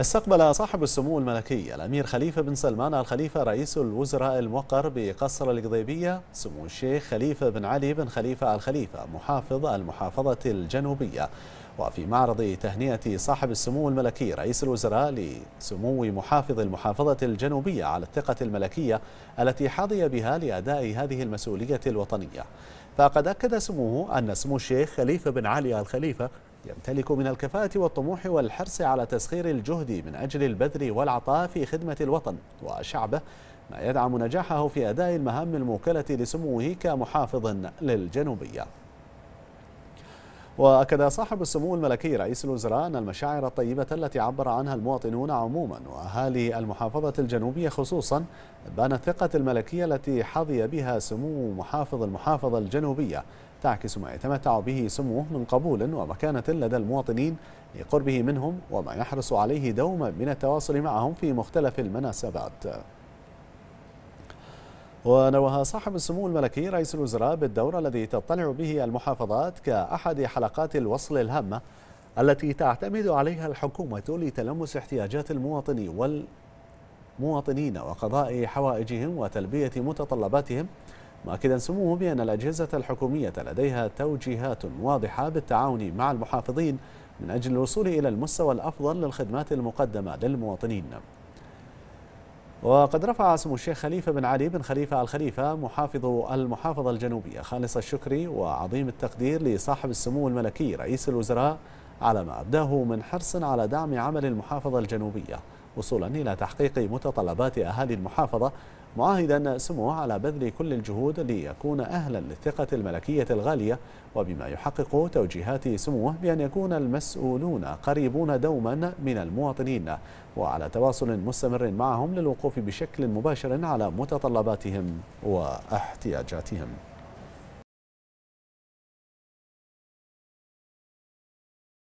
استقبل صاحب السمو الملكي الأمير خليفة بن سلمان الخليفة رئيس الوزراء الموقر بقصر القضيبية سمو الشيخ خليفة بن علي بن خليفة الخليفة محافظ المحافظة الجنوبية وفي معرض تهنئة صاحب السمو الملكي رئيس الوزراء لسمو محافظ المحافظة الجنوبية على الثقة الملكية التي حظي بها لأداء هذه المسؤولية الوطنية فقد أكد سموه أن سمو الشيخ خليفة بن علي الخليفة يمتلك من الكفاءة والطموح والحرص على تسخير الجهد من أجل البذل والعطاء في خدمة الوطن وشعبه ما يدعم نجاحه في أداء المهام الموكلة لسموه كمحافظ للجنوبية وأكد صاحب السمو الملكي رئيس الوزراء أن المشاعر الطيبة التي عبر عنها المواطنون عموما وأهالي المحافظة الجنوبية خصوصا بان الثقة الملكية التي حظي بها سمو محافظ المحافظة الجنوبية تعكس ما يتمتع به سموه من قبول ومكانة لدى المواطنين لقربه منهم وما يحرص عليه دوما من التواصل معهم في مختلف المناسبات ونوه صاحب السمو الملكي رئيس الوزراء بالدور الذي تطلع به المحافظات كأحد حلقات الوصل الهامة التي تعتمد عليها الحكومة لتلمس احتياجات المواطنين والمواطنين وقضاء حوائجهم وتلبية متطلباتهم مؤكدا سموه بأن الأجهزة الحكومية لديها توجيهات واضحة بالتعاون مع المحافظين من أجل الوصول إلى المستوى الأفضل للخدمات المقدمة للمواطنين وقد رفع سمو الشيخ خليفة بن علي بن خليفة الخليفه محافظ المحافظة الجنوبية خالص الشكر وعظيم التقدير لصاحب السمو الملكي رئيس الوزراء على ما أبداه من حرص على دعم عمل المحافظة الجنوبية وصولا إلى تحقيق متطلبات أهالي المحافظة معاهدا سموه على بذل كل الجهود ليكون أهلا للثقة الملكية الغالية وبما يحقق توجيهات سموه بأن يكون المسؤولون قريبون دوما من المواطنين وعلى تواصل مستمر معهم للوقوف بشكل مباشر على متطلباتهم واحتياجاتهم